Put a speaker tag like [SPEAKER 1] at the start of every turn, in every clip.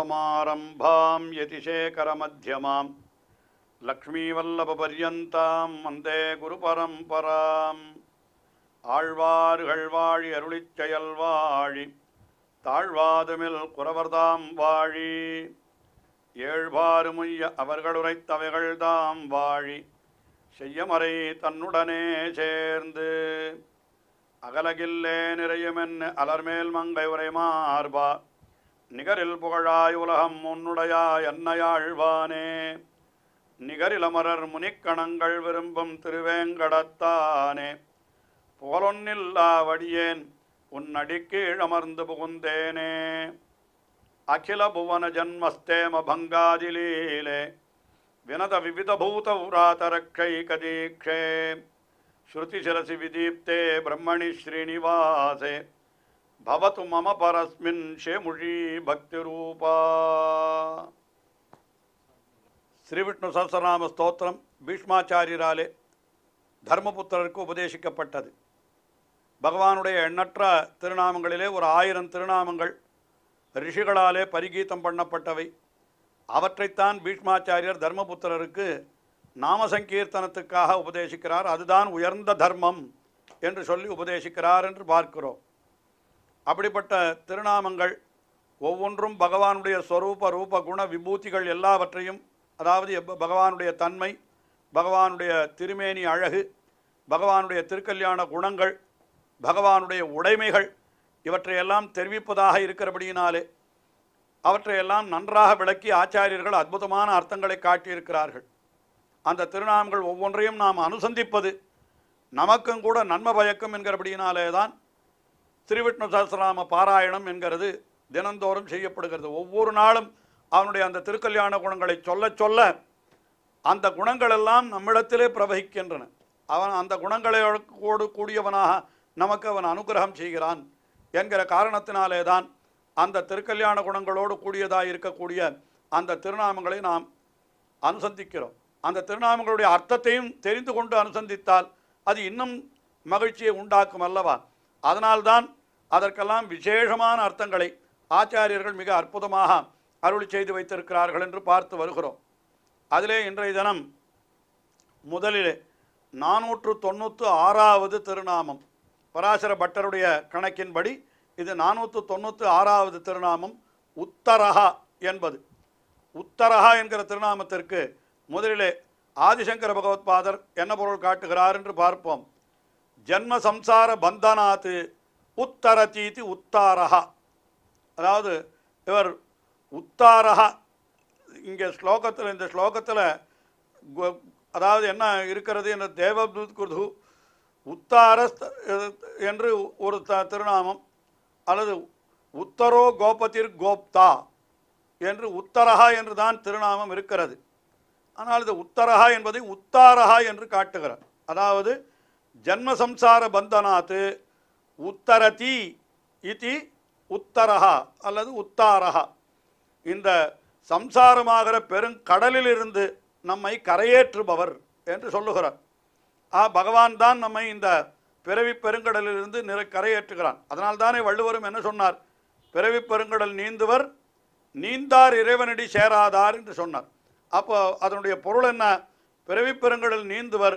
[SPEAKER 1] समारम्भां यतिशेखरमध्यमां லக்ஷ்மீவல்லபபர்யந்தாம் வந்தே பரம்பராம் ஆழ்வார்கள் வாழி அருளிச் வாழி தாழ்வாதுமில் குரவர்தாம் வாழி அவர்களுரைத்தவைகள் தாம் வாழி செய்யமறை தன்னுடனே சேர்ந்து அகலகில்லே நிறையுமென் அலர்மேல் மங்கை உரை மார்பார் நிகரில் புகழாய் உலகம் உன்னுடையாய் அன்னையாழ்வானே நிகரிலமரர் முனிக்கணங்கள் விரும்பும் திருவேங்கடத்தானே புகழொன்னில்லா வடியேன் உன் அடிக்கீழ் அமர்ந்து புகுந்தேனே அகில புவன ஜன்மஸ்தேம பங்காதிலீலே வினத விவித பூத உராதரக்ஷை கதீக்ஷே ஸ்ருதிசரசி விதீப்தே பிரம்மணி ஸ்ரீனிவாசே பவத்து மம பரஸ்மின் ஷேமுழி பக்தி ரூபா ஸ்ரீவிஷ்ணு சஹசரநாம ஸ்தோத்திரம் பீஷ்மாச்சாரியராலே தர்மபுத்திரருக்கு உபதேசிக்கப்பட்டது பகவானுடைய எண்ணற்ற திருநாமங்களிலே ஒரு ஆயிரம் திருநாமங்கள் ரிஷிகளாலே பரிகீதம் பண்ணப்பட்டவை அவற்றைத்தான் பீஷ்மாச்சாரியர் தர்மபுத்திரருக்கு நாம சங்கீர்த்தனத்துக்காக உபதேசிக்கிறார் அதுதான் உயர்ந்த தர்மம் என்று சொல்லி உபதேசிக்கிறார் என்று பார்க்கிறோம் அப்படிப்பட்ட திருநாமங்கள் ஒவ்வொன்றும் பகவானுடைய ஸ்வரூப ரூப குண விபூதிகள் எல்லாவற்றையும் அதாவது பகவானுடைய தன்மை பகவானுடைய திருமேனி அழகு பகவானுடைய திருக்கல்யாண குணங்கள் பகவானுடைய உடைமைகள் இவற்றையெல்லாம் தெரிவிப்பதாக இருக்கிறபடியினாலே அவற்றையெல்லாம் நன்றாக விளக்கி ஆச்சாரியர்கள் அற்புதமான அர்த்தங்களை காட்டியிருக்கிறார்கள் அந்த திருநாமங்கள் ஒவ்வொன்றையும் நாம் அனுசந்திப்பது நமக்கும் கூட நன்மை பயக்கும் என்கிறபடியினாலே தான் திருவிட்ணு சஹசிரநாம பாராயணம் என்கிறது தினந்தோறும் செய்யப்படுகிறது ஒவ்வொரு நாளும் அவனுடைய அந்த திருக்கல்யாண குணங்களை சொல்ல சொல்ல அந்த குணங்கள் எல்லாம் நம்மிடத்திலே பிரவகிக்கின்றன அவன் அந்த குணங்களோடு கூடியவனாக நமக்கு அவன் அனுகிரகம் செய்கிறான் என்கிற காரணத்தினாலே தான் அந்த திருக்கல்யாண குணங்களோடு கூடியதாக இருக்கக்கூடிய அந்த திருநாமங்களை நாம் அனுசந்திக்கிறோம் அந்த திருநாமங்களுடைய அர்த்தத்தையும் தெரிந்து கொண்டு அனுசந்தித்தால் அது இன்னும் மகிழ்ச்சியை உண்டாக்கும் அல்லவா அதனால்தான் அதற்கெல்லாம் விசேஷமான அர்த்தங்களை ஆச்சாரியர்கள் மிக அற்புதமாக அருள் செய்து வைத்திருக்கிறார்கள் என்று பார்த்து வருகிறோம் அதிலே இன்றைய தினம் முதலிலே நானூற்று தொண்ணூற்று ஆறாவது திருநாமம் பராசர பட்டருடைய கணக்கின்படி இது நானூற்று தொண்ணூற்று ஆறாவது திருநாமம் உத்தரஹா என்பது உத்தரஹா என்கிற திருநாமத்திற்கு முதலிலே ஆதிசங்கர பகவத் பாதர் என்ன பொருள் காட்டுகிறார் என்று பார்ப்போம் ஜென்ம சம்சார பந்தனாத்து உத்தரதீதி உத்தாரஹா அதாவது இவர் உத்தாரஹா இங்கே ஸ்லோகத்தில் இந்த ஸ்லோகத்தில் அதாவது என்ன இருக்கிறது என்ற தேவதூத் குர்து உத்தாரஸ் என்று ஒரு த திருநாமம் அல்லது உத்தரோ கோபத்திர் கோப்தா என்று உத்தரஹா என்று தான் திருநாமம் இருக்கிறது ஆனால் இது உத்தரஹா என்பதை உத்தாரஹா என்று காட்டுகிறார் அதாவது ஜன்மசம்சார பந்தனாத்து உத்தரதி இதி உத்தரஹா அல்லது உத்தாரஹா இந்த சம்சாரமாகிற இருந்து நம்மை கரையேற்றுபவர் என்று சொல்லுகிறார் ஆ பகவான் தான் நம்மை இந்த பிறவி பெருங்கடலிலிருந்து நிற கரையேற்றுகிறான் அதனால்தானே வள்ளுவரும் என்ன சொன்னார் பிறவி பெருங்கடல் நீந்துவர் நீந்தார் இறைவனடி சேராதார் என்று சொன்னார் அப்போ அதனுடைய பொருள் என்ன பிறவி பெருங்கடல் நீந்துவர்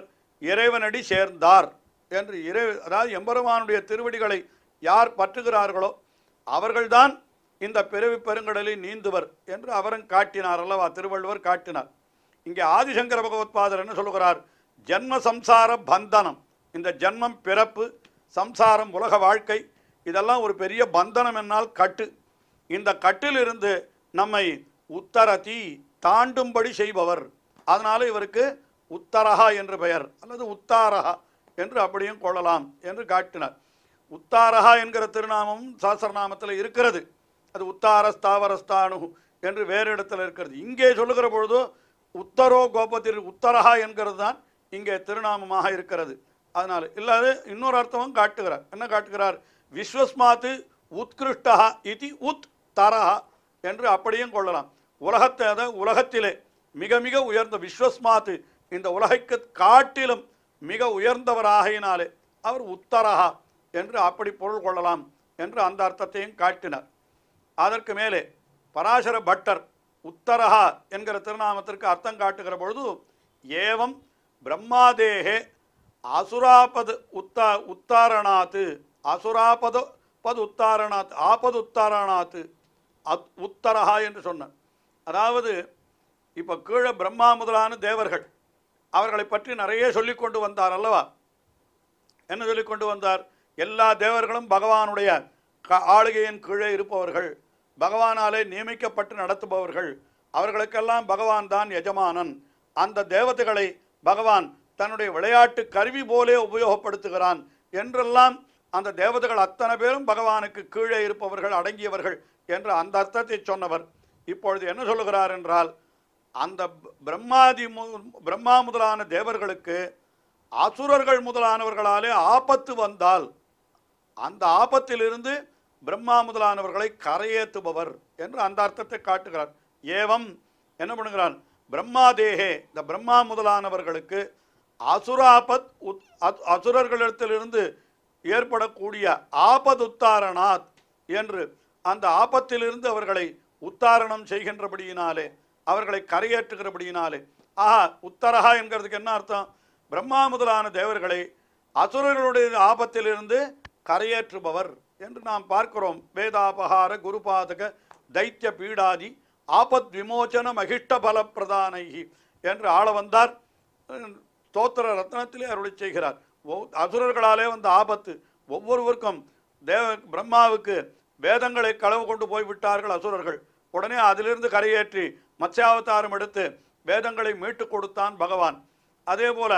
[SPEAKER 1] இறைவனடி சேர்ந்தார் என்று இறை அதாவது எம்பெருமானுடைய திருவடிகளை யார் பற்றுகிறார்களோ அவர்கள்தான் இந்த பிறவி பெருங்கடலில் நீந்துவர் என்று அவரும் காட்டினார் அல்லவா திருவள்ளுவர் காட்டினார் இங்கே ஆதிசங்கர பகவத் பாதர் என்ன சொல்லுகிறார் ஜென்ம சம்சார பந்தனம் இந்த ஜென்மம் பிறப்பு சம்சாரம் உலக வாழ்க்கை இதெல்லாம் ஒரு பெரிய பந்தனம் என்னால் கட்டு இந்த கட்டிலிருந்து நம்மை உத்தரதி தாண்டும்படி செய்பவர் அதனால் இவருக்கு உத்தரகா என்று பெயர் அல்லது உத்தாரகா என்று அப்படியும் கொள்ளலாம் என்று காட்டினார் உத்தாரகா என்கிற திருநாமம் சாஸ்திரநாமத்தில் இருக்கிறது அது உத்தாரஸ்தாவரஸ்தானு என்று வேறு இடத்துல இருக்கிறது இங்கே சொல்லுகிற பொழுதோ உத்தரோ கோபத்திற்கு உத்தரகா என்கிறது தான் இங்கே திருநாமமாக இருக்கிறது அதனால் இல்லாது இன்னொரு அர்த்தமும் காட்டுகிறார் என்ன காட்டுகிறார் விஸ்வஸ்மாத்து உத்கிருஷ்டா இது உத் தரஹா என்று அப்படியும் கொள்ளலாம் உலகத்தை அதை உலகத்திலே மிக மிக உயர்ந்த விஸ்வஸ்மாத்து இந்த உலகைக்கு காட்டிலும் மிக உயர்ந்தவராகையினாலே அவர் உத்தரகா என்று அப்படி பொருள் கொள்ளலாம் என்று அந்த அர்த்தத்தையும் காட்டினார் அதற்கு மேலே பராசர பட்டர் உத்தரகா என்கிற திருநாமத்திற்கு அர்த்தம் காட்டுகிற பொழுது ஏவம் பிரம்மாதேகே அசுராபது உத்தா உத்தாரணாத்து அசுராபத பது உத்தாரணாத் ஆபது உத்தாரணாத்து அத் உத்தரஹா என்று சொன்னார் அதாவது இப்போ கீழே பிரம்மா முதலான தேவர்கள் அவர்களை பற்றி நிறைய சொல்லிக்கொண்டு வந்தார் அல்லவா என்ன கொண்டு வந்தார் எல்லா தேவர்களும் பகவானுடைய க ஆளுகையின் கீழே இருப்பவர்கள் பகவானாலே நியமிக்கப்பட்டு நடத்துபவர்கள் அவர்களுக்கெல்லாம் பகவான் தான் எஜமானன் அந்த தேவதைகளை பகவான் தன்னுடைய விளையாட்டு கருவி போலே உபயோகப்படுத்துகிறான் என்றெல்லாம் அந்த தேவதைகள் அத்தனை பேரும் பகவானுக்கு கீழே இருப்பவர்கள் அடங்கியவர்கள் என்று அந்த அர்த்தத்தை சொன்னவர் இப்பொழுது என்ன சொல்லுகிறார் என்றால் அந்த பிரம்மாதி பிரம்மா முதலான தேவர்களுக்கு அசுரர்கள் முதலானவர்களாலே ஆபத்து வந்தால் அந்த ஆபத்திலிருந்து பிரம்மா முதலானவர்களை கரையேற்றுபவர் என்று அந்த அர்த்தத்தை காட்டுகிறார் ஏவம் என்ன பண்ணுகிறான் பிரம்மா தேகே இந்த பிரம்மா முதலானவர்களுக்கு அசுராபத் உத் அசுரர்களிடத்திலிருந்து ஏற்படக்கூடிய ஆபத் உத்தாரணாத் என்று அந்த ஆபத்திலிருந்து அவர்களை உத்தாரணம் செய்கின்றபடியினாலே அவர்களை கரையேற்றுகிறபடியினாலே ஆஹா உத்தரஹா என்கிறதுக்கு என்ன அர்த்தம் பிரம்மா முதலான தேவர்களை அசுரர்களுடைய ஆபத்திலிருந்து கரையேற்றுபவர் என்று நாம் பார்க்கிறோம் வேதாபகார குருபாதக தைத்திய பீடாதி ஆபத் விமோச்சன மகிஷ்ட பல பிரதானகி என்று ஆள வந்தார் ஸ்தோத்திர ரத்னத்திலே அருளை செய்கிறார் அசுரர்களாலே வந்த ஆபத்து ஒவ்வொருவருக்கும் தேவ பிரம்மாவுக்கு வேதங்களை களவு கொண்டு போய்விட்டார்கள் அசுரர்கள் உடனே அதிலிருந்து கரையேற்றி மத்ஸ்யாவதாரம் எடுத்து வேதங்களை மீட்டு கொடுத்தான் பகவான் அதே போல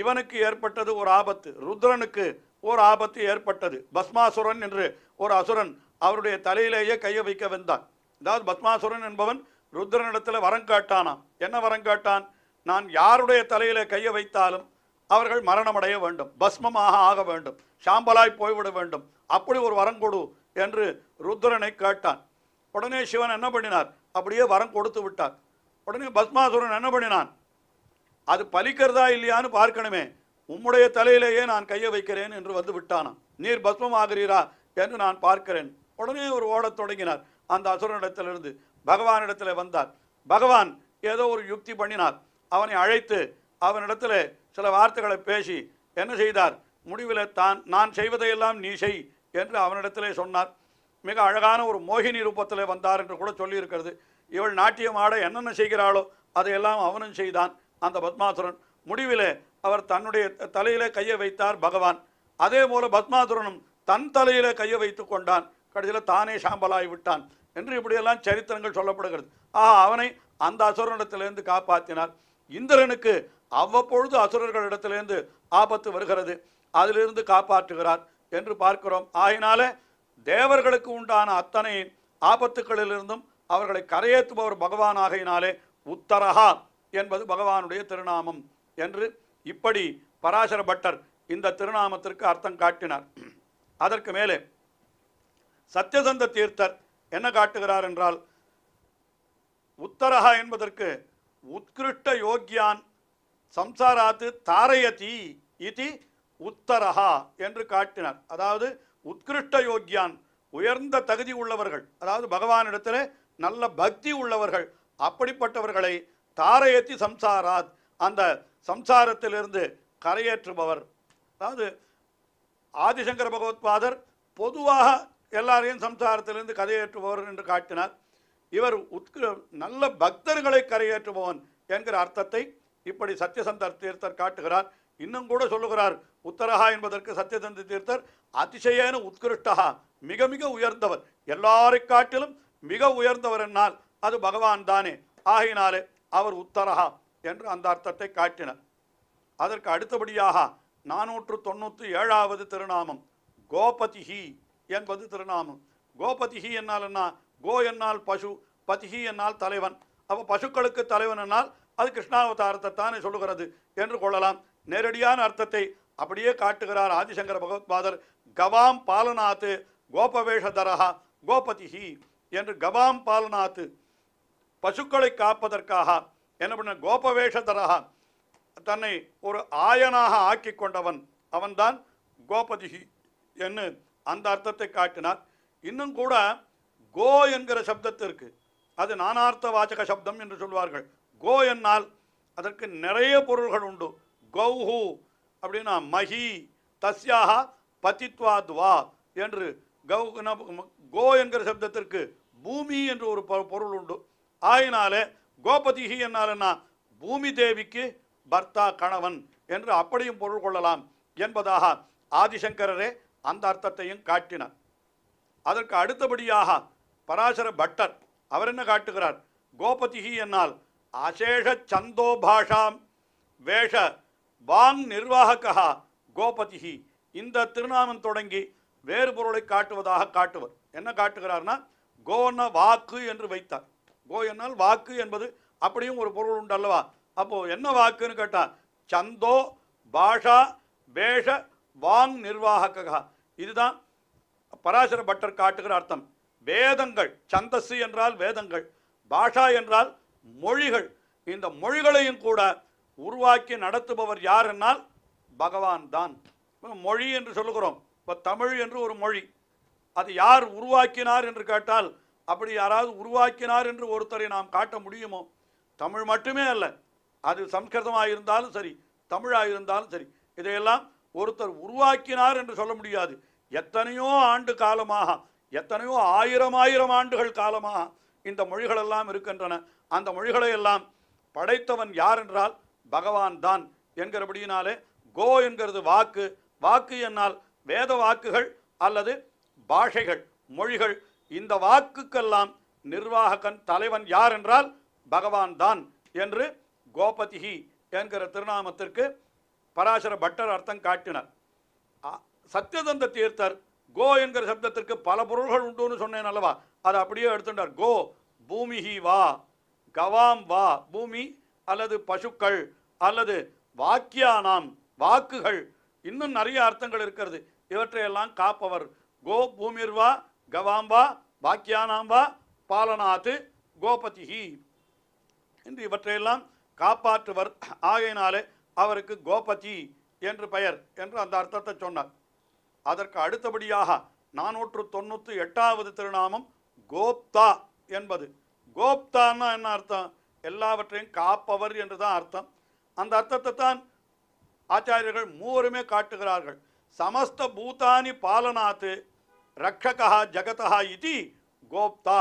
[SPEAKER 1] இவனுக்கு ஏற்பட்டது ஒரு ஆபத்து ருத்ரனுக்கு ஒரு ஆபத்து ஏற்பட்டது பஸ்மாசுரன் என்று ஒரு அசுரன் அவருடைய தலையிலேயே கையை வைக்க வந்தான் அதாவது பத்மாசுரன் என்பவன் ருத்ரனிடத்தில் வரம் என்ன வரம் காட்டான் நான் யாருடைய தலையில கையை வைத்தாலும் அவர்கள் மரணமடைய வேண்டும் பஸ்மமாக ஆக வேண்டும் சாம்பலாய் போய்விட வேண்டும் அப்படி ஒரு வரம் கொடு என்று ருத்ரனை கேட்டான் உடனே சிவன் என்ன பண்ணினார் அப்படியே வரம் கொடுத்து விட்டார் உடனே பத்மாசுரன் என்ன பண்ணினான் அது பலிக்கிறதா இல்லையான்னு பார்க்கணுமே உம்முடைய தலையிலேயே நான் கையை வைக்கிறேன் என்று வந்து விட்டானான் நீர் பஸ்மம் ஆகிறீரா என்று நான் பார்க்கிறேன் உடனே ஒரு ஓடத் தொடங்கினார் அந்த அசுரனிடத்திலிருந்து பகவானிடத்தில் வந்தார் பகவான் ஏதோ ஒரு யுக்தி பண்ணினார் அவனை அழைத்து அவனிடத்தில் சில வார்த்தைகளை பேசி என்ன செய்தார் முடிவில் தான் நான் செய்வதையெல்லாம் நீ செய் என்று அவனிடத்திலே சொன்னார் மிக அழகான ஒரு மோகினி ரூபத்தில் வந்தார் என்று கூட சொல்லியிருக்கிறது இவள் நாட்டியம் ஆட என்னென்ன செய்கிறாளோ அதையெல்லாம் அவனும் செய்தான் அந்த பத்மாசுரன் முடிவிலே அவர் தன்னுடைய தலையில் கையை வைத்தார் பகவான் அதே போல பத்மாசுரனும் தன் தலையில் கையை வைத்து கொண்டான் கடைசியில் தானே சாம்பலாகி விட்டான் என்று இப்படியெல்லாம் சரித்திரங்கள் சொல்லப்படுகிறது ஆஹா அவனை அந்த அசுரனிடத்திலிருந்து காப்பாற்றினார் இந்திரனுக்கு அவ்வப்பொழுது அசுரர்களிடத்திலிருந்து ஆபத்து வருகிறது அதிலிருந்து காப்பாற்றுகிறார் என்று பார்க்கிறோம் ஆகினாலே தேவர்களுக்கு உண்டான அத்தனை ஆபத்துக்களிலிருந்தும் அவர்களை கரையேற்றுபவர் பகவானாகையினாலே உத்தரகா என்பது பகவானுடைய திருநாமம் என்று இப்படி பராசர பட்டர் இந்த திருநாமத்திற்கு அர்த்தம் காட்டினார் அதற்கு மேலே சத்யசந்த தீர்த்தர் என்ன காட்டுகிறார் என்றால் உத்தரகா என்பதற்கு உத்கிருஷ்ட யோக்கியான் சம்சாராத்து தாரயதி இது உத்தரகா என்று காட்டினார் அதாவது உத்கிருஷ்ட யோக்கியான் உயர்ந்த தகுதி உள்ளவர்கள் அதாவது பகவானிடத்தில் நல்ல பக்தி உள்ளவர்கள் அப்படிப்பட்டவர்களை தாரையத்தி சம்சாராத் அந்த சம்சாரத்திலிருந்து கரையேற்றுபவர் அதாவது ஆதிசங்கர பகவத்பாதர் பொதுவாக எல்லாரையும் சம்சாரத்திலிருந்து கரையேற்றுபவர் என்று காட்டினார் இவர் உத்கிரு நல்ல பக்தர்களை கரையேற்றுபவன் என்கிற அர்த்தத்தை இப்படி சத்யசந்தர் தீர்த்தர் காட்டுகிறார் இன்னும் கூட சொல்லுகிறார் உத்தரகா என்பதற்கு சத்தியதந்தி தீர்த்தர் அதிசயன உத்கிருஷ்டகா மிக மிக உயர்ந்தவர் எல்லாரை காட்டிலும் மிக உயர்ந்தவர் என்னால் அது பகவான் தானே ஆகினாலே அவர் உத்தரகா என்று அந்த அர்த்தத்தை காட்டினர் அதற்கு அடுத்தபடியாக நானூற்று தொண்ணூற்றி ஏழாவது திருநாமம் கோபதிஹி என்பது திருநாமம் கோபதிஹி என்னால் என்ன கோ என்னால் பசு பதிஹி என்னால் தலைவன் அப்போ பசுக்களுக்கு தலைவன் என்னால் அது கிருஷ்ணாவதாரத்தை தானே சொல்லுகிறது என்று கொள்ளலாம் நேரடியான அர்த்தத்தை அப்படியே காட்டுகிறார் ஆதிசங்கர பகவத்பாதர் கவாம் பாலநாத்து கோபவேஷதரஹா கோபதிஹி என்று கவாம் பாலநாத்து பசுக்களை காப்பதற்காக என்ன பண்ண கோபவேஷதரஹா தன்னை ஒரு ஆயனாக ஆக்கி கொண்டவன் அவன்தான் கோபதிஹி என்று அந்த அர்த்தத்தை காட்டினார் இன்னும் கூட கோ என்கிற சப்தத்திற்கு அது நானார்த்த வாச்சக சப்தம் என்று சொல்வார்கள் கோ என்னால் அதற்கு நிறைய பொருள்கள் உண்டு கௌஹு அப்படின்னா மஹி தஸ்யாக வா என்று கௌ கோ என்கிற சப்தத்திற்கு பூமி என்று ஒரு பொருள் உண்டு ஆயினாலே கோபதிகி என்னாலன்னா பூமி தேவிக்கு பர்த்தா கணவன் என்று அப்படியும் பொருள் கொள்ளலாம் என்பதாக ஆதிசங்கரரே அந்த அர்த்தத்தையும் காட்டினார் அதற்கு அடுத்தபடியாக பராசர பட்டர் அவர் என்ன காட்டுகிறார் கோபதிகி என்னால் அசேஷ சந்தோ பாஷாம் வேஷ வாங் நிர்வாகக்கா கோபதிஹி இந்த திருநாமம் தொடங்கி வேறு பொருளை காட்டுவதாக காட்டுவர் என்ன காட்டுகிறார்னா கோன வாக்கு என்று வைத்தார் கோ என்னால் வாக்கு என்பது அப்படியும் ஒரு பொருள் உண்டு அல்லவா அப்போது என்ன வாக்குன்னு கேட்டால் சந்தோ பாஷா பேஷ வாங் நிர்வாககா இதுதான் பராசர பட்டர் காட்டுகிற அர்த்தம் வேதங்கள் சந்தசு என்றால் வேதங்கள் பாஷா என்றால் மொழிகள் இந்த மொழிகளையும் கூட உருவாக்கி நடத்துபவர் யார் என்னால் பகவான் தான் மொழி என்று சொல்லுகிறோம் இப்போ தமிழ் என்று ஒரு மொழி அது யார் உருவாக்கினார் என்று கேட்டால் அப்படி யாராவது உருவாக்கினார் என்று ஒருத்தரை நாம் காட்ட முடியுமோ தமிழ் மட்டுமே அல்ல அது சம்ஸ்கிருதமாக இருந்தாலும் சரி தமிழாக இருந்தாலும் சரி இதையெல்லாம் ஒருத்தர் உருவாக்கினார் என்று சொல்ல முடியாது எத்தனையோ ஆண்டு காலமாக எத்தனையோ ஆயிரம் ஆயிரம் ஆண்டுகள் காலமாக இந்த மொழிகளெல்லாம் இருக்கின்றன அந்த மொழிகளை எல்லாம் படைத்தவன் யார் என்றால் பகவான் தான் என்கிறபடியினாலே கோ என்கிறது வாக்கு வாக்கு என்னால் வேத வாக்குகள் அல்லது பாஷைகள் மொழிகள் இந்த வாக்குக்கெல்லாம் நிர்வாகக்கன் தலைவன் யார் என்றால் பகவான் தான் என்று கோபதிகி என்கிற திருநாமத்திற்கு பராசர பட்டர் அர்த்தம் காட்டினார் சத்யதந்த தீர்த்தர் கோ என்கிற சப்தத்திற்கு பல பொருள்கள் உண்டுன்னு சொன்னேன் அல்லவா அதை அப்படியே எடுத்துட்டார் கோ பூமிஹி வா கவாம் வா பூமி அல்லது பசுக்கள் அல்லது வாக்கியானாம் வாக்குகள் இன்னும் நிறைய அர்த்தங்கள் இருக்கிறது இவற்றையெல்லாம் காப்பவர் கோ பூமிர்வா கவாம்பா வாக்கியானாம்பா பாலநாத்து கோபதிஹி என்று இவற்றையெல்லாம் காப்பாற்றுவர் ஆகையினாலே அவருக்கு கோபதி என்று பெயர் என்று அந்த அர்த்தத்தை சொன்னார் அதற்கு அடுத்தபடியாக நானூற்று தொண்ணூற்று எட்டாவது திருநாமம் கோப்தா என்பது கோப்தான்னா என்ன அர்த்தம் எல்லாவற்றையும் காப்பவர் என்று தான் அர்த்தம் அந்த அர்த்தத்தை தான் ஆச்சாரியர்கள் மூவருமே காட்டுகிறார்கள் சமஸ்த பூதானி பாலனாத்து ரக்ஷகா ஜகதா இதி கோப்தா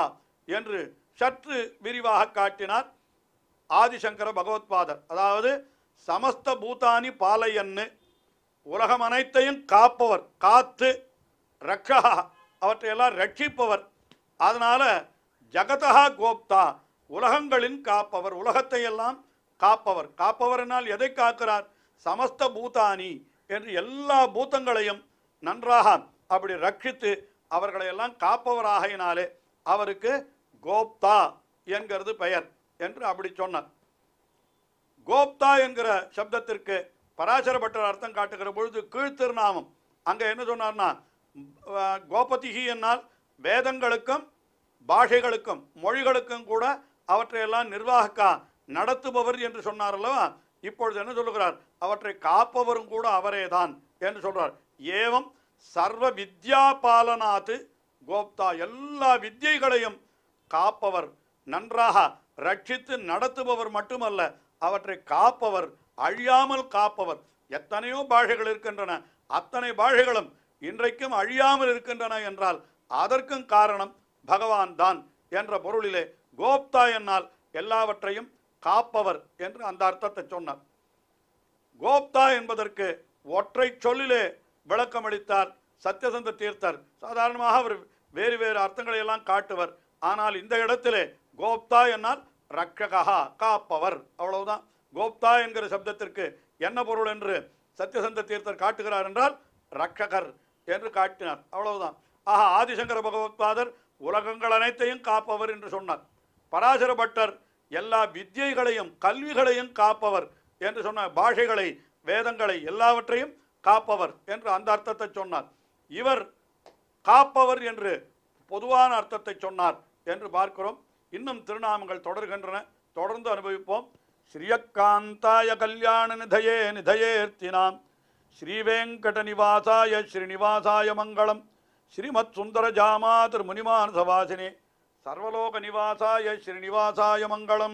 [SPEAKER 1] என்று சற்று விரிவாக காட்டினார் ஆதிசங்கர பகவத்பாதர் அதாவது சமஸ்த பூதானி பாலையன்னு உலகம் அனைத்தையும் காப்பவர் காத்து ரக்ஷகா அவற்றையெல்லாம் ரட்சிப்பவர் அதனால் ஜகதா கோப்தா உலகங்களின் காப்பவர் உலகத்தை எல்லாம் காப்பவர் என்னால் எதை காக்கிறார் சமஸ்த பூதானி என்று எல்லா பூத்தங்களையும் நன்றாக அப்படி ரட்சித்து அவர்களையெல்லாம் காப்பவராகினாலே அவருக்கு கோப்தா என்கிறது பெயர் என்று அப்படி சொன்னார் கோப்தா என்கிற சப்தத்திற்கு பராசரப்பட்ட அர்த்தம் காட்டுகிற பொழுது கீழ்த்திருநாமம் அங்கே என்ன சொன்னார்னா கோபதிகி என்னால் வேதங்களுக்கும் பாஷைகளுக்கும் மொழிகளுக்கும் கூட அவற்றையெல்லாம் நிர்வாகக்கா நடத்துபவர் என்று சொன்னார் இப்பொழுது என்ன சொல்லுகிறார் அவற்றை காப்பவரும் கூட அவரே தான் என்று சொல்றார் ஏவம் சர்வ வித்யா பாலனாத்து கோப்தா எல்லா வித்தியைகளையும் காப்பவர் நன்றாக ரட்சித்து நடத்துபவர் மட்டுமல்ல அவற்றை காப்பவர் அழியாமல் காப்பவர் எத்தனையோ பாஷைகள் இருக்கின்றன அத்தனை பாஷைகளும் இன்றைக்கும் அழியாமல் இருக்கின்றன என்றால் அதற்கும் காரணம் பகவான் தான் என்ற பொருளிலே கோப்தா என்னால் எல்லாவற்றையும் காப்பவர் என்று அந்த அர்த்தத்தை சொன்னார் கோப்தா என்பதற்கு ஒற்றை சொல்லிலே விளக்கமளித்தார் சத்யசந்த தீர்த்தர் சாதாரணமாக அவர் வேறு வேறு அர்த்தங்களை எல்லாம் காட்டுவர் ஆனால் இந்த இடத்திலே கோப்தா என்னால் ரக்ஷகா காப்பவர் அவ்வளவுதான் கோப்தா என்கிற சப்தத்திற்கு என்ன பொருள் என்று சத்தியசந்த தீர்த்தர் காட்டுகிறார் என்றால் ரக்ஷகர் என்று காட்டினார் அவ்வளவுதான் ஆஹா ஆதிசங்கர பகவத்பாதர் உலகங்கள் அனைத்தையும் காப்பவர் என்று சொன்னார் பராசர பட்டர் எல்லா வித்தியைகளையும் கல்விகளையும் காப்பவர் என்று சொன்ன பாஷைகளை வேதங்களை எல்லாவற்றையும் காப்பவர் என்று அந்த அர்த்தத்தை சொன்னார் இவர் காப்பவர் என்று பொதுவான அர்த்தத்தை சொன்னார் என்று பார்க்கிறோம் இன்னும் திருநாமங்கள் தொடர்கின்றன தொடர்ந்து அனுபவிப்போம் ஸ்ரீயக்காந்தாய கல்யாண நிதயே நிதயேர்த்தினாம் ஸ்ரீவேங்கட நிவாசாய ஸ்ரீநிவாசாய மங்களம் ஸ்ரீமத் சுந்தர ஜாமா திரு சவாசினே సర్వలోక నివాసాయ శ్రీనివాసాయ మంగళం